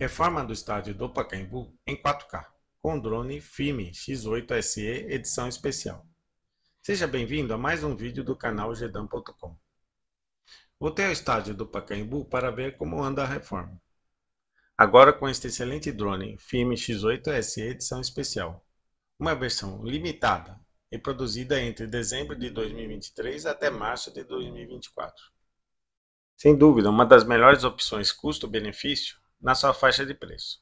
Reforma do estádio do Pacaembu em 4K, com drone FIME X8 SE edição especial. Seja bem-vindo a mais um vídeo do canal gedam.com. Voltei ao estádio do Pacaembu para ver como anda a reforma. Agora com este excelente drone FIME X8 SE edição especial. Uma versão limitada e produzida entre dezembro de 2023 até março de 2024. Sem dúvida, uma das melhores opções custo-benefício na sua faixa de preço.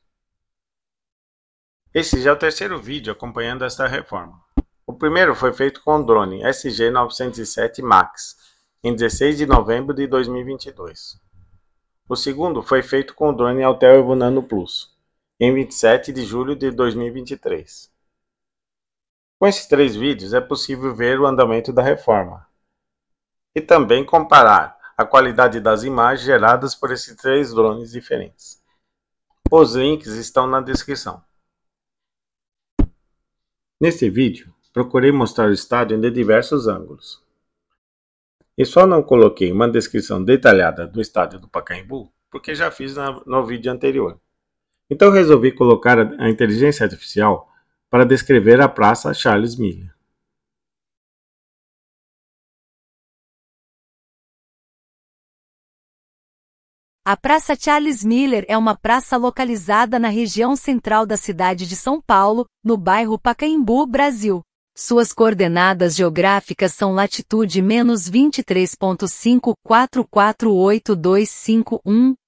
Esse já é o terceiro vídeo acompanhando esta reforma. O primeiro foi feito com o drone SG907 Max, em 16 de novembro de 2022. O segundo foi feito com o drone Altel Evo Nano Plus, em 27 de julho de 2023. Com esses três vídeos é possível ver o andamento da reforma e também comparar a qualidade das imagens geradas por esses três drones diferentes. Os links estão na descrição. Neste vídeo, procurei mostrar o estádio de diversos ângulos. E só não coloquei uma descrição detalhada do estádio do Pacaembu, porque já fiz no vídeo anterior. Então resolvi colocar a inteligência artificial para descrever a Praça Charles Miller. A Praça Charles Miller é uma praça localizada na região central da cidade de São Paulo, no bairro Pacaembu, Brasil. Suas coordenadas geográficas são latitude menos 23.544825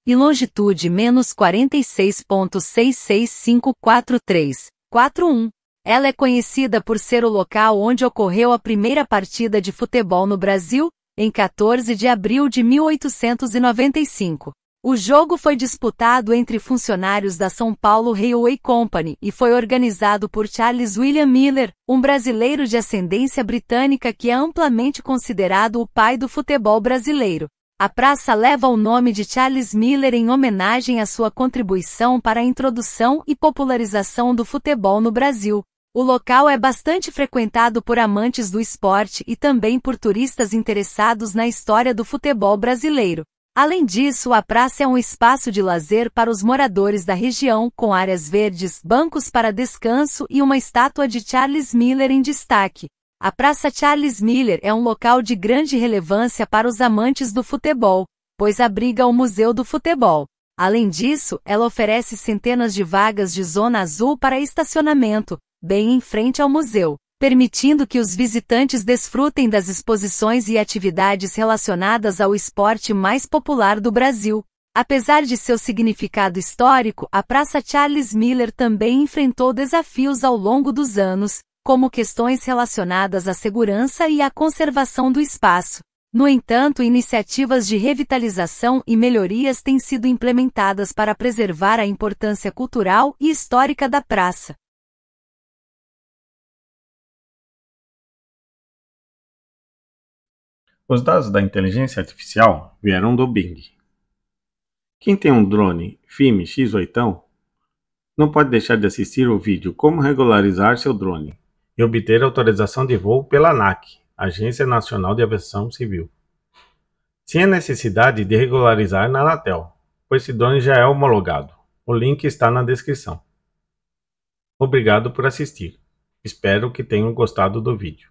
e longitude menos 46.665431. Ela é conhecida por ser o local onde ocorreu a primeira partida de futebol no Brasil, em 14 de abril de 1895. O jogo foi disputado entre funcionários da São Paulo Railway Company e foi organizado por Charles William Miller, um brasileiro de ascendência britânica que é amplamente considerado o pai do futebol brasileiro. A praça leva o nome de Charles Miller em homenagem à sua contribuição para a introdução e popularização do futebol no Brasil. O local é bastante frequentado por amantes do esporte e também por turistas interessados na história do futebol brasileiro. Além disso, a praça é um espaço de lazer para os moradores da região, com áreas verdes, bancos para descanso e uma estátua de Charles Miller em destaque. A Praça Charles Miller é um local de grande relevância para os amantes do futebol, pois abriga o Museu do Futebol. Além disso, ela oferece centenas de vagas de zona azul para estacionamento, bem em frente ao museu permitindo que os visitantes desfrutem das exposições e atividades relacionadas ao esporte mais popular do Brasil. Apesar de seu significado histórico, a Praça Charles Miller também enfrentou desafios ao longo dos anos, como questões relacionadas à segurança e à conservação do espaço. No entanto, iniciativas de revitalização e melhorias têm sido implementadas para preservar a importância cultural e histórica da praça. Os dados da inteligência artificial vieram do Bing. Quem tem um drone FIME X8 não pode deixar de assistir o vídeo Como regularizar seu drone e obter autorização de voo pela ANAC, Agência Nacional de Aviação Civil, sem a necessidade de regularizar na Anatel, pois esse drone já é homologado. O link está na descrição. Obrigado por assistir. Espero que tenham gostado do vídeo.